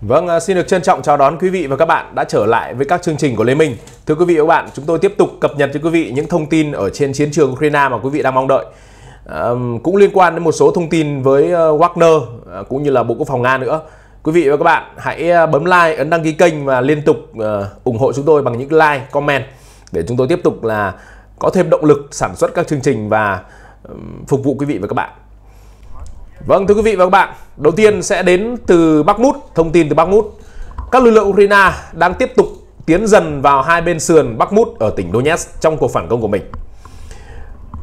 Vâng, à, xin được trân trọng chào đón quý vị và các bạn đã trở lại với các chương trình của Lê Minh. Thưa quý vị và các bạn, chúng tôi tiếp tục cập nhật cho quý vị những thông tin ở trên chiến trường Ukraine mà quý vị đang mong đợi. À, cũng liên quan đến một số thông tin với ờ, Wagner à, cũng như là Bộ Quốc phòng Nga nữa. Quý vị và các bạn hãy ờ, bấm like, ấn đăng ký kênh và liên tục ờ, ủng hộ chúng tôi bằng những like, comment để chúng tôi tiếp tục là có thêm động lực sản xuất các chương trình và phục vụ quý vị và các bạn. Vâng thưa quý vị và các bạn, đầu tiên sẽ đến từ Bắc Mút, thông tin từ Bắc Mút. Các lực lượng Ukraine đang tiếp tục tiến dần vào hai bên sườn Bắc Mút ở tỉnh Donetsk trong cuộc phản công của mình.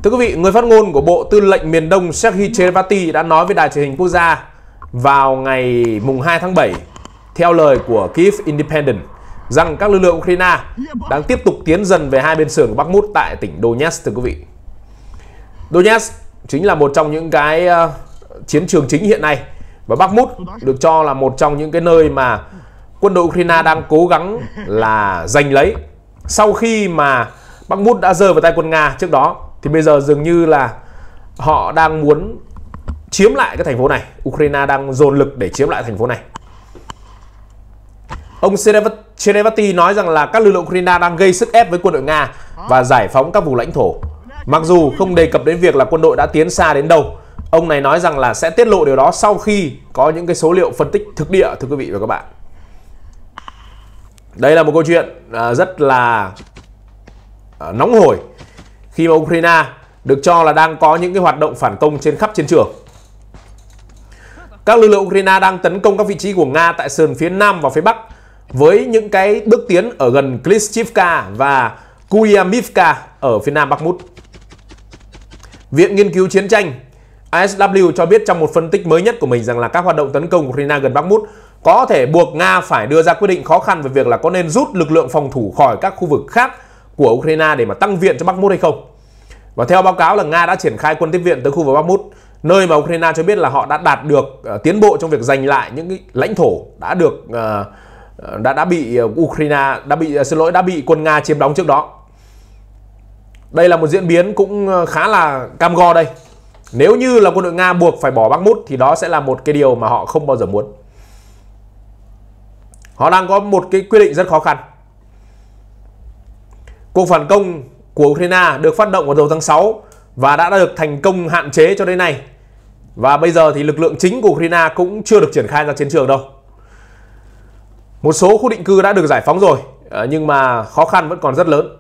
Thưa quý vị, người phát ngôn của Bộ Tư lệnh miền Đông Sergei Chervaty đã nói với Đài truyền hình quốc gia vào ngày mùng 2 tháng 7 theo lời của Kiev Independent rằng các lực lượng Ukraine đang tiếp tục tiến dần về hai bên sườn Bắc Mút tại tỉnh Donetsk thưa quý vị. Donetsk chính là một trong những cái ờ, chiến trường chính hiện nay và Bakhmut được cho là một trong những cái nơi mà quân đội Ukraine đang cố gắng là giành lấy sau khi mà Bakhmut đã rơi vào tay quân Nga trước đó thì bây giờ dường như là họ đang muốn chiếm lại cái thành phố này Ukraine đang dồn lực để chiếm lại thành phố này Ông Cherevati nói rằng là các lực lượng Ukraine đang gây sức ép với quân đội Nga và giải phóng các vùng lãnh thổ. Mặc dù không đề cập đến việc là quân đội đã tiến xa đến đâu, Ông này nói rằng là sẽ tiết lộ điều đó sau khi có những cái số liệu phân tích thực địa thưa quý vị và các bạn. Đây là một câu chuyện à, rất là à, nóng hổi khi mà Ukraine được cho là đang có những cái hoạt động phản công trên khắp chiến trường. Các lực lượng Ukraine đang tấn công các vị trí của Nga tại sườn phía Nam và phía Bắc với những cái bước tiến ở gần Klitschivka và Kuryamivka ở phía Nam Bakhmut. Viện Nghiên cứu Chiến tranh ASW cho biết trong một phân tích mới nhất của mình rằng là các hoạt động tấn công của Ukraine gần Bakhmut có thể buộc Nga phải đưa ra quyết định khó khăn về việc là có nên rút lực lượng phòng thủ khỏi các khu vực khác của Ukraine để mà tăng viện cho Bakhmut hay không. Và theo báo cáo là Nga đã triển khai quân tiếp viện tới khu vực Bakhmut, nơi mà Ukraine cho biết là họ đã đạt được ờ, tiến bộ trong việc giành lại những cái lãnh thổ đã được ờ, ờ, đã đã bị Ukraine đã bị uh, xin lỗi đã bị quân Nga chiếm đóng trước đó. Đây là một diễn biến cũng khá là cam go đây nếu như là quân đội Nga buộc phải bỏ bắc Bakhmut thì đó sẽ là một cái điều mà họ không bao giờ muốn. Họ đang có một cái quyết định rất khó khăn. Cuộc phản công của Ukraine được phát động vào đầu tháng 6 và đã được thành công hạn chế cho đến nay. Và bây giờ thì lực lượng chính của Ukraine cũng chưa được triển khai ra chiến trường đâu. Một số khu định cư đã được giải phóng rồi, ờ, nhưng mà khó khăn vẫn còn rất lớn.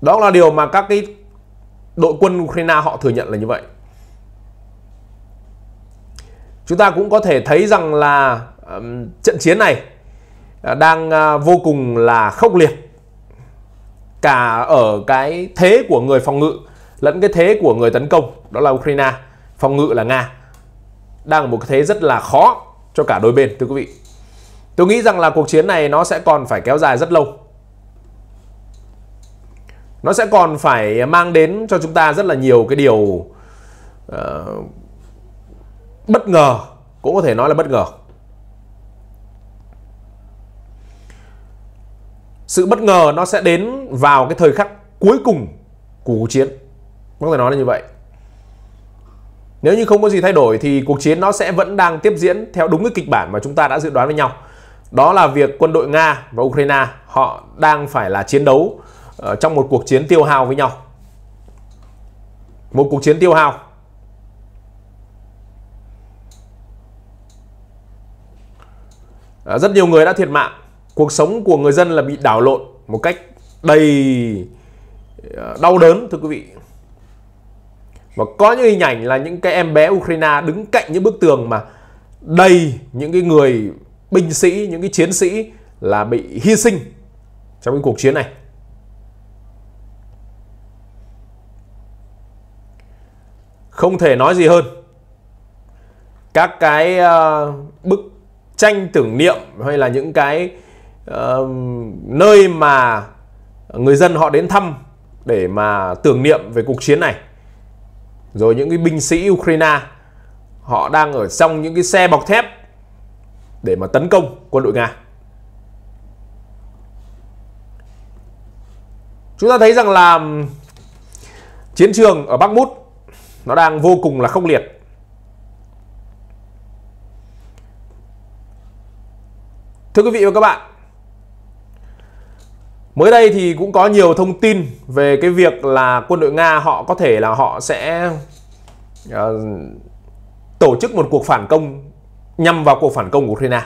Đó là điều mà các cái đội quân Ukraine họ thừa nhận là như vậy chúng ta cũng có thể thấy rằng là um, trận chiến này à, đang uh, vô cùng là khốc liệt cả ở cái thế của người phòng ngự lẫn cái thế của người tấn công đó là Ukraine phòng ngự là Nga đang ở một cái thế rất là khó cho cả đôi bên thưa quý vị tôi nghĩ rằng là cuộc chiến này nó sẽ còn phải kéo dài rất lâu nó sẽ còn phải mang đến cho chúng ta rất là nhiều cái điều uh, bất ngờ cũng có thể nói là bất ngờ sự bất ngờ nó sẽ đến vào cái thời khắc cuối cùng của cuộc chiến có thể nói là như vậy nếu như không có gì thay đổi thì cuộc chiến nó sẽ vẫn đang tiếp diễn theo đúng cái kịch bản mà chúng ta đã dự đoán với nhau đó là việc quân đội nga và ukraine họ đang phải là chiến đấu Ờ, trong một cuộc chiến tiêu hao với nhau một cuộc chiến tiêu hao ờ, rất nhiều người đã thiệt mạng cuộc sống của người dân là bị đảo lộn một cách đầy ờ, đau đớn thưa quý vị và có những hình ảnh là những cái em bé Ukraine đứng cạnh những bức tường mà đầy những cái người binh sĩ, những cái chiến sĩ là bị hy sinh trong cái cuộc chiến này. không thể nói gì hơn các cái uh, bức tranh tưởng niệm hay là những cái uh, nơi mà người dân họ đến thăm để mà tưởng niệm về cuộc chiến này rồi những cái binh sĩ Ukraine họ đang ở trong những cái xe bọc thép để mà tấn công quân đội Nga chúng ta thấy rằng là chiến trường ở Bắc Mút nó đang vô cùng là khốc liệt thưa quý vị và các bạn mới đây thì cũng có nhiều thông tin về cái việc là quân đội nga họ có thể là họ sẽ uh, tổ chức một cuộc phản công nhằm vào cuộc phản công của ukraine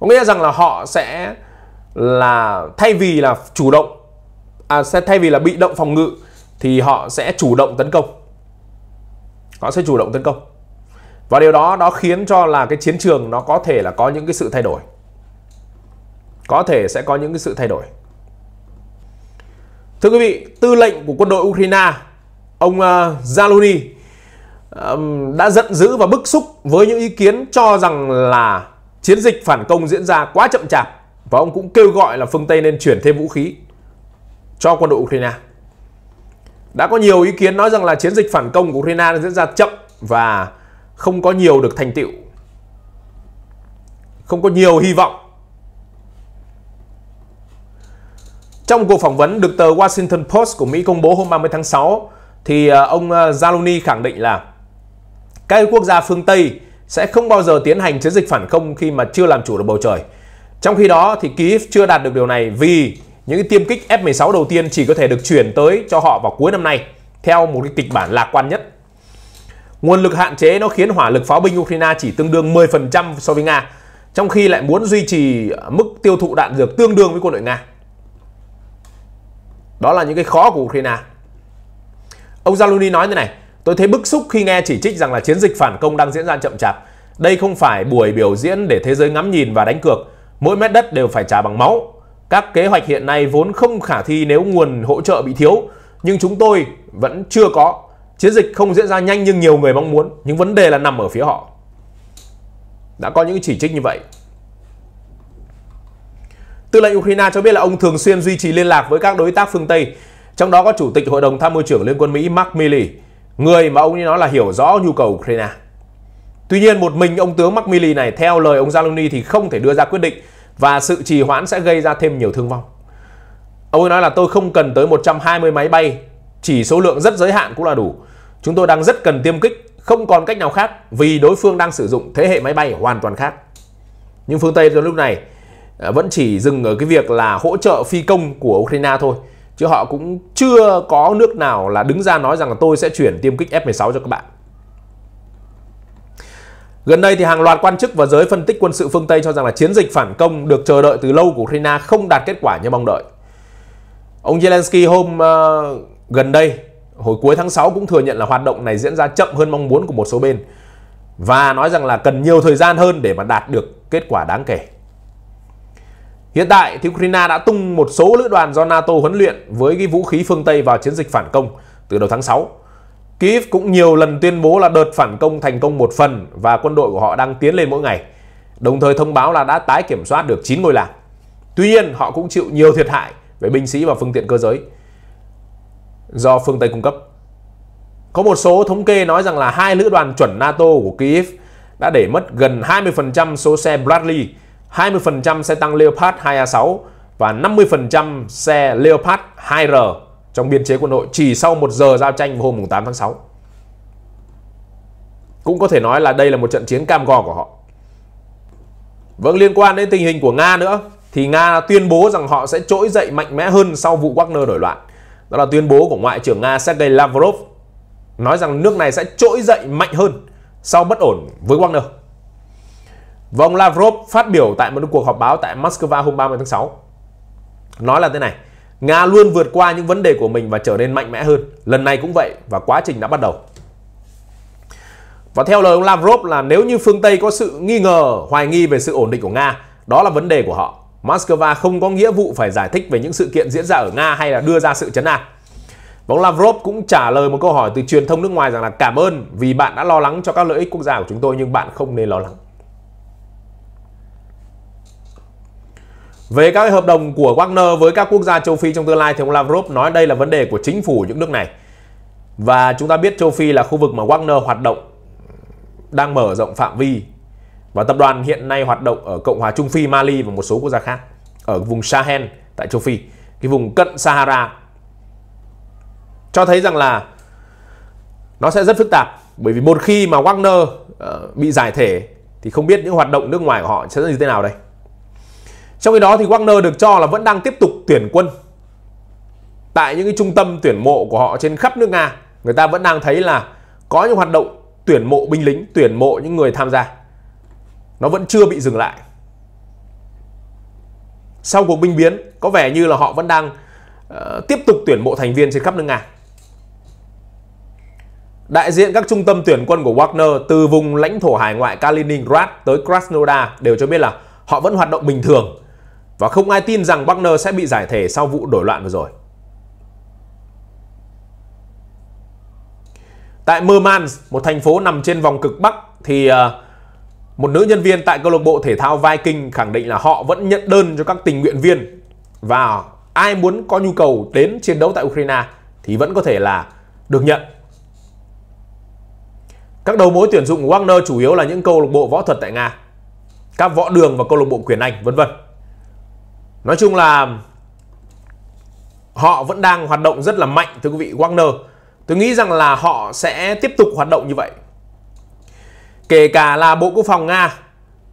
có nghĩa rằng là họ sẽ là thay vì là chủ động à, sẽ thay vì là bị động phòng ngự thì họ sẽ chủ động tấn công nó sẽ chủ động tấn công và điều đó nó khiến cho là cái chiến trường nó có thể là có những cái sự thay đổi có thể sẽ có những cái sự thay đổi thưa quý vị tư lệnh của quân đội Ukraine ông ờ, Zaluni đã giận dữ và bức xúc với những ý kiến cho rằng là chiến dịch phản công diễn ra quá chậm chạp và ông cũng kêu gọi là phương Tây nên chuyển thêm vũ khí cho quân đội Ukraine đã có nhiều ý kiến nói rằng là chiến dịch phản công của Ukraine diễn ra chậm và không có nhiều được thành tựu. Không có nhiều hy vọng. Trong cuộc phỏng vấn được tờ Washington Post của Mỹ công bố hôm 30 tháng 6 thì ờ, ông ờ, Zaloni khẳng định là các quốc gia phương Tây sẽ không bao giờ tiến hành chiến dịch phản công khi mà chưa làm chủ được bầu trời. Trong khi đó thì Kyiv chưa đạt được điều này vì những cái tiêm kích F16 đầu tiên chỉ có thể được chuyển tới cho họ vào cuối năm nay theo một cái kịch bản lạc quan nhất. Nguồn lực hạn chế nó khiến hỏa lực pháo binh Ukraine chỉ tương đương 10% so với Nga, trong khi lại muốn duy trì mức tiêu thụ đạn dược tương đương với quân đội Nga. Đó là những cái khó của Ukraine. Ông Zaluni nói thế này, tôi thấy bức xúc khi nghe chỉ trích rằng là chiến dịch phản công đang diễn ra chậm chạp. Đây không phải buổi biểu diễn để thế giới ngắm nhìn và đánh cược, mỗi mét đất đều phải trả bằng máu, các kế hoạch hiện nay vốn không khả thi nếu nguồn hỗ trợ bị thiếu, nhưng chúng tôi vẫn chưa có. Chiến dịch không diễn ra nhanh nhưng nhiều người mong muốn, nhưng vấn đề là nằm ở phía họ. Đã có những chỉ trích như vậy. Tư lệnh Ukraine cho biết là ông thường xuyên duy trì liên lạc với các đối tác phương Tây, trong đó có Chủ tịch Hội đồng Tham mưu trưởng Liên quân Mỹ Mark Milley, người mà ông ấy nói là hiểu rõ nhu cầu Ukraine. Tuy nhiên, một mình ông tướng Mark Milley này theo lời ông Zaluni thì không thể đưa ra quyết định và sự trì hoãn sẽ gây ra thêm nhiều thương vong. Ông ấy nói là tôi không cần tới 120 máy bay, chỉ số lượng rất giới hạn cũng là đủ. Chúng tôi đang rất cần tiêm kích, không còn cách nào khác vì đối phương đang sử dụng thế hệ máy bay hoàn toàn khác. Nhưng phương Tây cho lúc này à, vẫn chỉ dừng ở cái việc là hỗ trợ phi công của Ukraine thôi. Chứ họ cũng chưa có nước nào là đứng ra nói rằng là tôi sẽ chuyển tiêm kích F-16 cho các bạn. Gần đây thì hàng loạt quan chức và giới phân tích quân sự phương Tây cho rằng là chiến dịch phản công được chờ đợi từ lâu của Ukraine không đạt kết quả như mong đợi. Ông Zelensky hôm uh, gần đây, hồi cuối tháng 6 cũng thừa nhận là hoạt động này diễn ra chậm hơn mong muốn của một số bên và nói rằng là cần nhiều thời gian hơn để mà đạt được kết quả đáng kể. Hiện tại thì Ukraine đã tung một số lữ đoàn do NATO huấn luyện với cái vũ khí phương Tây vào chiến dịch phản công từ đầu tháng 6 Kiev cũng nhiều lần tuyên bố là đợt phản công thành công một phần và quân đội của họ đang tiến lên mỗi ngày, đồng thời thông báo là đã tái kiểm soát được 9 ngôi làng. Tuy nhiên, họ cũng chịu nhiều thiệt hại về binh sĩ và phương tiện cơ giới do phương Tây cung cấp. Có một số thống kê nói rằng là hai lữ đoàn chuẩn NATO của Kiev đã để mất gần 20% số xe Bradley, 20% xe tăng Leopard 2A6 và 50% xe Leopard 2R trong biên chế quân đội chỉ sau một giờ giao tranh hôm 8 tháng 6. Cũng có thể nói là đây là một trận chiến cam go của họ. Vâng, liên quan đến tình hình của Nga nữa, thì Nga tuyên bố rằng họ sẽ trỗi dậy mạnh mẽ hơn sau vụ Wagner nổi loạn. Đó là tuyên bố của Ngoại trưởng Nga Sergei Lavrov nói rằng nước này sẽ trỗi dậy mạnh hơn sau bất ổn với Wagner. Và ông Lavrov phát biểu tại một cuộc họp báo tại Moscow hôm 30 tháng 6 nói là thế này – Nga luôn vượt qua những vấn đề của mình và trở nên mạnh mẽ hơn. Lần này cũng vậy và quá trình đã bắt đầu. Và theo lời ông Lavrov là nếu như phương Tây có sự nghi ngờ, hoài nghi về sự ổn định của Nga, đó là vấn đề của họ. Moscow không có nghĩa vụ phải giải thích về những sự kiện diễn ra ở Nga hay là đưa ra sự chấn an. Và ông Lavrov cũng trả lời một câu hỏi từ truyền thông nước ngoài rằng là cảm ơn vì bạn đã lo lắng cho các lợi ích quốc gia của chúng tôi nhưng bạn không nên lo lắng. Về các hợp đồng của Wagner với các quốc gia châu Phi trong tương lai thì ông Lavrov nói đây là vấn đề của chính phủ những nước này. Và chúng ta biết châu Phi là khu vực mà Wagner hoạt động đang mở rộng phạm vi và tập đoàn hiện nay hoạt động ở Cộng hòa Trung Phi, Mali và một số quốc gia khác ở vùng Sahel tại châu Phi, cái vùng cận Sahara. Cho thấy rằng là nó sẽ rất phức tạp bởi vì một khi mà Wagner ờ, bị giải thể thì không biết những hoạt động nước ngoài của họ sẽ như thế nào đây. Trong khi đó thì Wagner được cho là vẫn đang tiếp tục tuyển quân. Tại những cái trung tâm tuyển mộ của họ trên khắp nước Nga, người ta vẫn đang thấy là có những hoạt động tuyển mộ binh lính, tuyển mộ những người tham gia. Nó vẫn chưa bị dừng lại. Sau cuộc binh biến, có vẻ như là họ vẫn đang uh, tiếp tục tuyển mộ thành viên trên khắp nước Nga. Đại diện các trung tâm tuyển quân của Wagner từ vùng lãnh thổ hải ngoại Kaliningrad tới Krasnodar đều cho biết là họ vẫn hoạt động bình thường và không ai tin rằng Wagner sẽ bị giải thể sau vụ đổi loạn vừa rồi. Tại Murmansk, một thành phố nằm trên vòng cực Bắc thì ờ, một nữ nhân viên tại câu lạc bộ thể thao Viking khẳng định là họ vẫn nhận đơn cho các tình nguyện viên và ai muốn có nhu cầu đến chiến đấu tại Ukraine thì vẫn có thể là được nhận. Các đầu mối tuyển dụng của Wagner chủ yếu là những câu lạc bộ võ thuật tại Nga, các võ đường và câu lạc bộ quyền Anh, vân vân nói chung là họ vẫn đang hoạt động rất là mạnh thưa quý vị Wagner tôi nghĩ rằng là họ sẽ tiếp tục hoạt động như vậy kể cả là bộ quốc phòng nga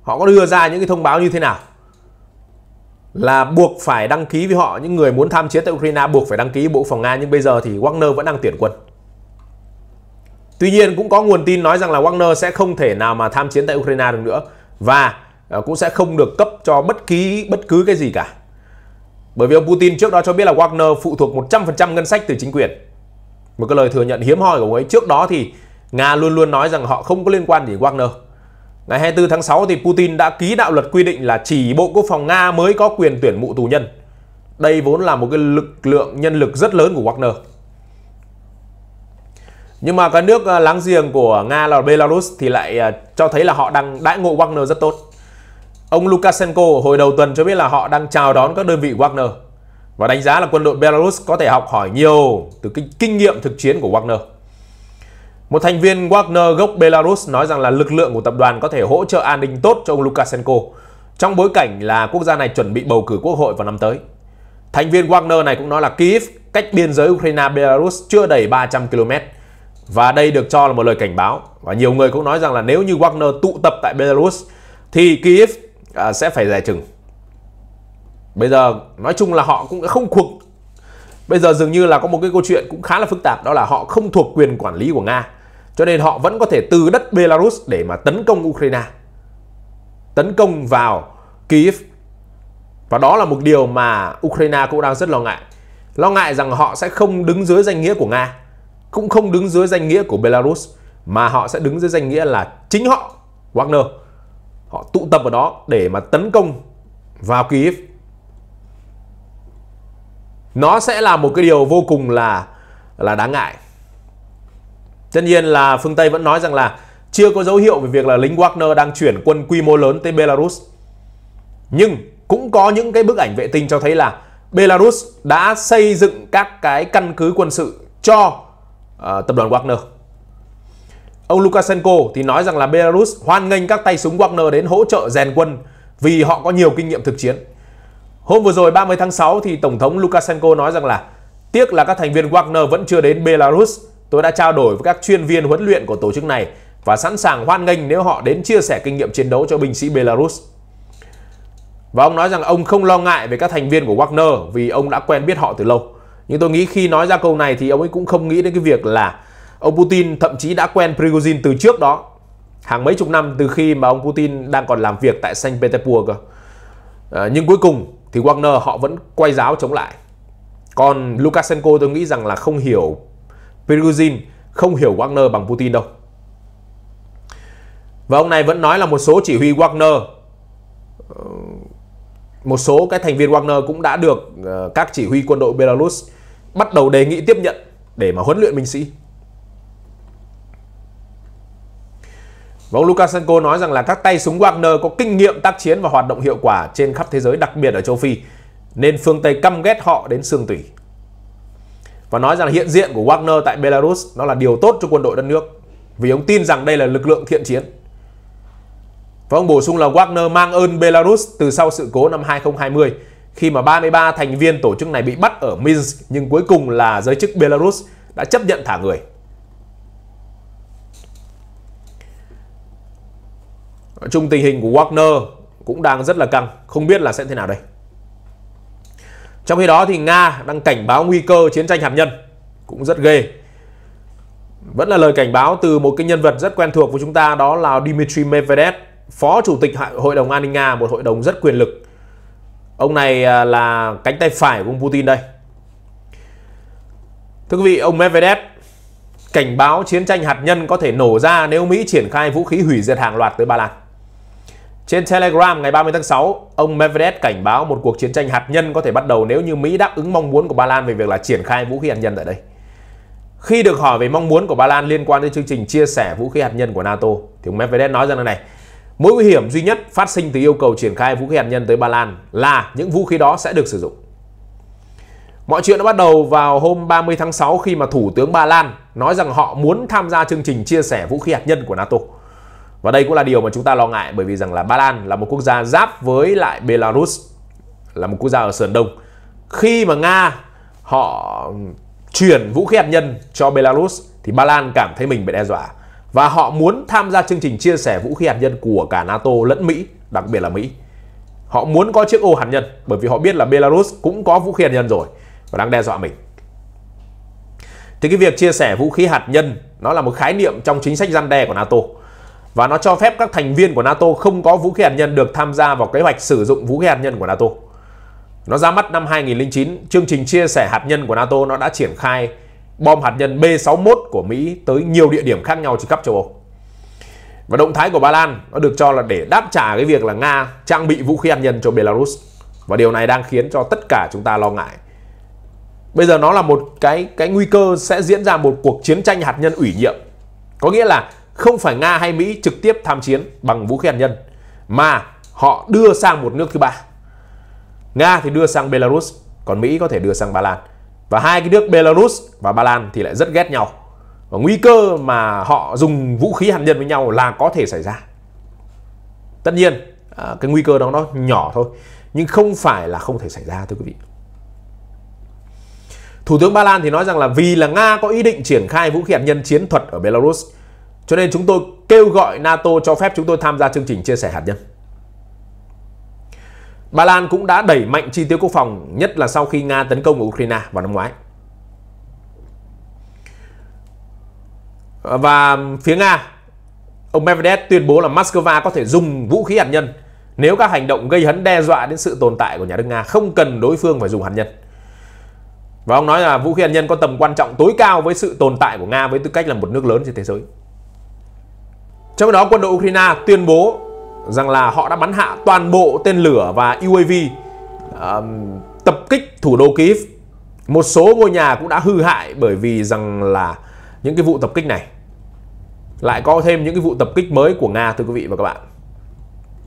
họ có đưa ra những cái thông báo như thế nào là buộc phải đăng ký với họ những người muốn tham chiến tại Ukraine buộc phải đăng ký bộ phòng Nga nhưng bây giờ thì Wagner vẫn đang tuyển quân. Tuy nhiên cũng có nguồn tin nói rằng là Wagner sẽ không thể nào mà tham chiến tại Ukraine được nữa và Ờ, cũng sẽ không được cấp cho bất kỳ bất cứ cái gì cả. Bởi vì ông Putin trước đó cho biết là Wagner phụ thuộc 100% ngân sách từ chính quyền. Một cái lời thừa nhận hiếm hoi của ông ấy. Trước đó thì Nga luôn luôn nói rằng họ không có liên quan gì Wagner. Ngày 24 tháng 6 thì Putin đã ký đạo luật quy định là chỉ Bộ Quốc phòng Nga mới có quyền tuyển mụ tù nhân. Đây vốn là một cái lực lượng nhân lực rất lớn của Wagner. Nhưng mà các nước ờ, láng giềng của Nga là Belarus thì lại ờ, cho thấy là họ đang đãi ngộ Wagner rất tốt. Ông Lukashenko hồi đầu tuần cho biết là họ đang chào đón các đơn vị Wagner và đánh giá là quân đội Belarus có thể học hỏi nhiều từ kinh, kinh nghiệm thực chiến của Wagner. Một thành viên Wagner gốc Belarus nói rằng là lực lượng của tập đoàn có thể hỗ trợ an ninh tốt cho ông Lukashenko trong bối cảnh là quốc gia này chuẩn bị bầu cử quốc hội vào năm tới. Thành viên Wagner này cũng nói là Kiev cách biên giới Ukraine-Belarus chưa đầy 300 km và đây được cho là một lời cảnh báo. Và nhiều người cũng nói rằng là nếu như Wagner tụ tập tại Belarus thì Kiev à, sẽ phải giải chừng bây giờ nói chung là họ cũng không thuộc bây giờ dường như là có một cái câu chuyện cũng khá là phức tạp đó là họ không thuộc quyền quản lý của nga cho nên họ vẫn có thể từ đất belarus để mà tấn công ukraine tấn công vào kiev và đó là một điều mà ukraine cũng đang rất lo ngại lo ngại rằng họ sẽ không đứng dưới danh nghĩa của nga cũng không đứng dưới danh nghĩa của belarus mà họ sẽ đứng dưới danh nghĩa là chính họ wagner họ tụ tập ở đó để mà tấn công vào Kyiv nó sẽ là một cái điều vô cùng là là đáng ngại tất nhiên là phương Tây vẫn nói rằng là chưa có dấu hiệu về việc là lính Wagner đang chuyển quân quy mô lớn tới Belarus nhưng cũng có những cái bức ảnh vệ tinh cho thấy là Belarus đã xây dựng các cái căn cứ quân sự cho uh, tập đoàn Wagner Ông Lukashenko thì nói rằng là Belarus hoan nghênh các tay súng Wagner đến hỗ trợ rèn quân vì họ có nhiều kinh nghiệm thực chiến. Hôm vừa rồi 30 tháng 6 thì Tổng thống Lukashenko nói rằng là Tiếc là các thành viên Wagner vẫn chưa đến Belarus. Tôi đã trao đổi với các chuyên viên huấn luyện của tổ chức này và sẵn sàng hoan nghênh nếu họ đến chia sẻ kinh nghiệm chiến đấu cho binh sĩ Belarus. Và ông nói rằng ông không lo ngại về các thành viên của Wagner vì ông đã quen biết họ từ lâu. Nhưng tôi nghĩ khi nói ra câu này thì ông ấy cũng không nghĩ đến cái việc là Ông Putin thậm chí đã quen Prigozhin từ trước đó, hàng mấy chục năm từ khi mà ông Putin đang còn làm việc tại Saint Petersburg. À, nhưng cuối cùng thì Wagner họ vẫn quay giáo chống lại. Còn Lukashenko tôi nghĩ rằng là không hiểu Prigozhin, không hiểu Wagner bằng Putin đâu. Và ông này vẫn nói là một số chỉ huy Wagner ờ, một số cái thành viên Wagner cũng đã được ờ, các chỉ huy quân đội Belarus bắt đầu đề nghị tiếp nhận để mà huấn luyện binh sĩ. Và vâng, Lukashenko nói rằng là các tay súng Wagner có kinh nghiệm tác chiến và hoạt động hiệu quả trên khắp thế giới, đặc biệt ở châu Phi, nên phương Tây căm ghét họ đến xương tủy. Và nói rằng hiện diện của Wagner tại Belarus nó là điều tốt cho quân đội đất nước, vì ông tin rằng đây là lực lượng thiện chiến. Và ông bổ sung là Wagner mang ơn Belarus từ sau sự cố năm 2020, khi mà 33 thành viên tổ chức này bị bắt ở Minsk, nhưng cuối cùng là giới chức Belarus đã chấp nhận thả người. chung tình hình của Wagner cũng đang rất là căng, không biết là sẽ thế nào đây. Trong khi đó thì Nga đang cảnh báo nguy cơ chiến tranh hạt nhân, cũng rất ghê. Vẫn là lời cảnh báo từ một cái nhân vật rất quen thuộc với chúng ta đó là Dmitry Medvedev, Phó Chủ tịch Hội đồng An ninh Nga, một hội đồng rất quyền lực. Ông này à, là cánh tay phải của ông Putin đây. Thưa quý vị, ông Medvedev cảnh báo chiến tranh hạt nhân có thể nổ ra nếu Mỹ triển khai vũ khí hủy diệt hàng loạt tới Ba Lan. Trên Telegram ngày 30 tháng 6, ông Medvedev cảnh báo một cuộc chiến tranh hạt nhân có thể bắt đầu nếu như Mỹ đáp ứng mong muốn của Ba Lan về việc là triển khai vũ khí hạt nhân tại đây. Khi được hỏi về mong muốn của Ba Lan liên quan đến chương trình chia sẻ vũ khí hạt nhân của NATO, thì ông Medvedev nói rằng là này, mối nguy hiểm duy nhất phát sinh từ yêu cầu triển khai vũ khí hạt nhân tới Ba Lan là những vũ khí đó sẽ được sử dụng. Mọi chuyện đã bắt đầu vào hôm 30 tháng 6 khi mà Thủ tướng Ba Lan nói rằng họ muốn tham gia chương trình chia sẻ vũ khí hạt nhân của NATO. Và đây cũng là điều mà chúng ta lo ngại bởi vì rằng là Ba Lan là một quốc gia giáp với lại Belarus là một quốc gia ở sườn đông. Khi mà Nga họ chuyển vũ khí hạt nhân cho Belarus thì Ba Lan cảm thấy mình bị đe dọa và họ muốn tham gia chương trình chia sẻ vũ khí hạt nhân của cả NATO lẫn Mỹ, đặc biệt là Mỹ. Họ muốn có chiếc ô hạt nhân bởi vì họ biết là Belarus cũng có vũ khí hạt nhân rồi và đang đe dọa mình. Thì cái việc chia sẻ vũ khí hạt nhân nó là một khái niệm trong chính sách gian đe của NATO và nó cho phép các thành viên của NATO không có vũ khí hạt nhân được tham gia vào kế hoạch sử dụng vũ khí hạt nhân của NATO. Nó ra mắt năm 2009, chương trình chia sẻ hạt nhân của NATO nó đã triển khai bom hạt nhân B61 của Mỹ tới nhiều địa điểm khác nhau trên khắp châu Âu. Và động thái của Ba Lan nó được cho là để đáp trả cái việc là Nga trang bị vũ khí hạt nhân cho Belarus. Và điều này đang khiến cho tất cả chúng ta lo ngại. Bây giờ nó là một cái cái nguy cơ sẽ diễn ra một cuộc chiến tranh hạt nhân ủy nhiệm. Có nghĩa là không phải Nga hay Mỹ trực tiếp tham chiến bằng vũ khí hạt nhân mà họ đưa sang một nước thứ ba. Nga thì đưa sang Belarus, còn Mỹ có thể đưa sang Ba Lan. Và hai cái nước Belarus và Ba Lan thì lại rất ghét nhau. Và nguy cơ mà họ dùng vũ khí hạt nhân với nhau là có thể xảy ra. Tất nhiên, à, cái nguy cơ đó nó nhỏ thôi, nhưng không phải là không thể xảy ra thưa quý vị. Thủ tướng Ba Lan thì nói rằng là vì là Nga có ý định triển khai vũ khí hạt nhân chiến thuật ở Belarus cho nên chúng tôi kêu gọi NATO cho phép chúng tôi tham gia chương trình chia sẻ hạt nhân. Ba Lan cũng đã đẩy mạnh chi tiêu quốc phòng, nhất là sau khi Nga tấn công ở Ukraine vào năm ngoái. Và phía Nga, ông Medvedev tuyên bố là Moscow có thể dùng vũ khí hạt nhân nếu các hành động gây hấn đe dọa đến sự tồn tại của nhà nước Nga không cần đối phương phải dùng hạt nhân. Và ông nói là vũ khí hạt nhân có tầm quan trọng tối cao với sự tồn tại của Nga với tư cách là một nước lớn trên thế giới. Trong đó quân đội Ukraine tuyên bố rằng là họ đã bắn hạ toàn bộ tên lửa và UAV uh, tập kích thủ đô Kyiv, Một số ngôi nhà cũng đã hư hại bởi vì rằng là những cái vụ tập kích này. Lại có thêm những cái vụ tập kích mới của Nga thưa quý vị và các bạn.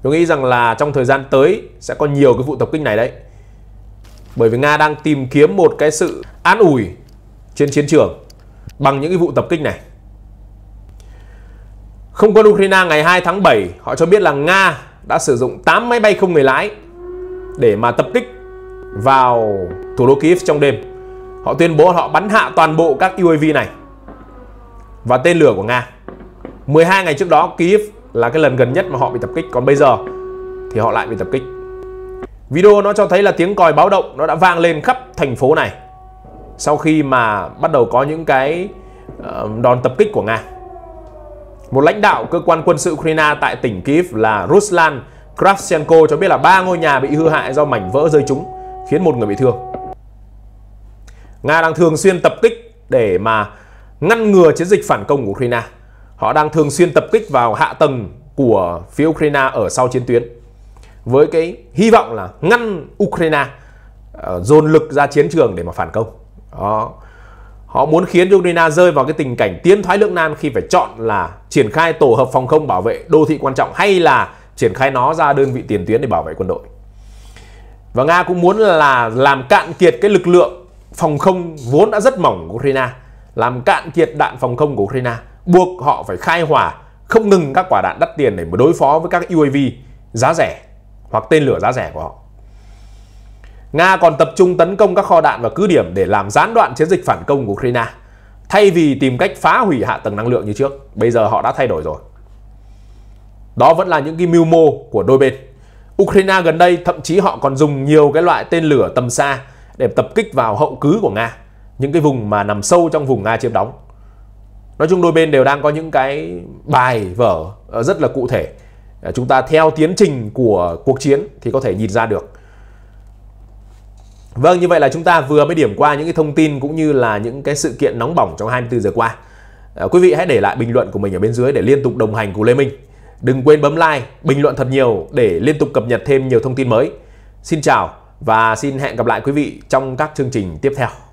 Tôi nghĩ rằng là trong thời gian tới sẽ có nhiều cái vụ tập kích này đấy. Bởi vì Nga đang tìm kiếm một cái sự an ủi trên chiến trường bằng những cái vụ tập kích này. Không quân Ukraine ngày 2 tháng 7, họ cho biết là Nga đã sử dụng 8 máy bay không người lái để mà tập kích vào thủ đô Kiev trong đêm. Họ tuyên bố họ bắn hạ toàn bộ các UAV này và tên lửa của Nga. 12 ngày trước đó Kiev là cái lần gần nhất mà họ bị tập kích còn bây giờ thì họ lại bị tập kích. Video nó cho thấy là tiếng còi báo động nó đã vang lên khắp thành phố này sau khi mà bắt đầu có những cái ờ, đòn tập kích của Nga. Một lãnh đạo cơ quan quân sự Ukraine tại tỉnh Kiev là Ruslan Kravchenko cho biết là ba ngôi nhà bị hư hại do mảnh vỡ rơi trúng, khiến một người bị thương. Nga đang thường xuyên tập kích để mà ngăn ngừa chiến dịch phản công của Ukraine. Họ đang thường xuyên tập kích vào hạ tầng của phía Ukraine ở sau chiến tuyến. Với cái hy vọng là ngăn Ukraine ờ, dồn lực ra chiến trường để mà phản công. Đó. Họ muốn khiến Ukraine rơi vào cái tình cảnh tiến thoái lưỡng nan khi phải chọn là triển khai tổ hợp phòng không bảo vệ đô thị quan trọng hay là triển khai nó ra đơn vị tiền tuyến để bảo vệ quân đội. Và Nga cũng muốn là làm cạn kiệt cái lực lượng phòng không vốn đã rất mỏng của Ukraine, làm cạn kiệt đạn phòng không của Ukraine, buộc họ phải khai hỏa không ngừng các quả đạn đắt tiền để mà đối phó với các UAV giá rẻ hoặc tên lửa giá rẻ của họ. Nga còn tập trung tấn công các kho đạn và cứ điểm để làm gián đoạn chiến dịch phản công của Ukraine. Thay vì tìm cách phá hủy hạ tầng năng lượng như trước, bây giờ họ đã thay đổi rồi. Đó vẫn là những cái mưu mô của đôi bên. Ukraine gần đây thậm chí họ còn dùng nhiều cái loại tên lửa tầm xa để tập kích vào hậu cứ của Nga, những cái vùng mà nằm sâu trong vùng Nga chiếm đóng. Nói chung đôi bên đều đang có những cái bài vở ờ, rất là cụ thể. Chúng ta theo tiến trình của cuộc chiến thì có thể nhìn ra được Vâng, như vậy là chúng ta vừa mới điểm qua những cái thông tin cũng như là những cái sự kiện nóng bỏng trong 24 giờ qua. À, quý vị hãy để lại bình luận của mình ở bên dưới để liên tục đồng hành cùng Lê Minh. Đừng quên bấm like, bình luận thật nhiều để liên tục cập nhật thêm nhiều thông tin mới. Xin chào và xin hẹn gặp lại quý vị trong các chương trình tiếp theo.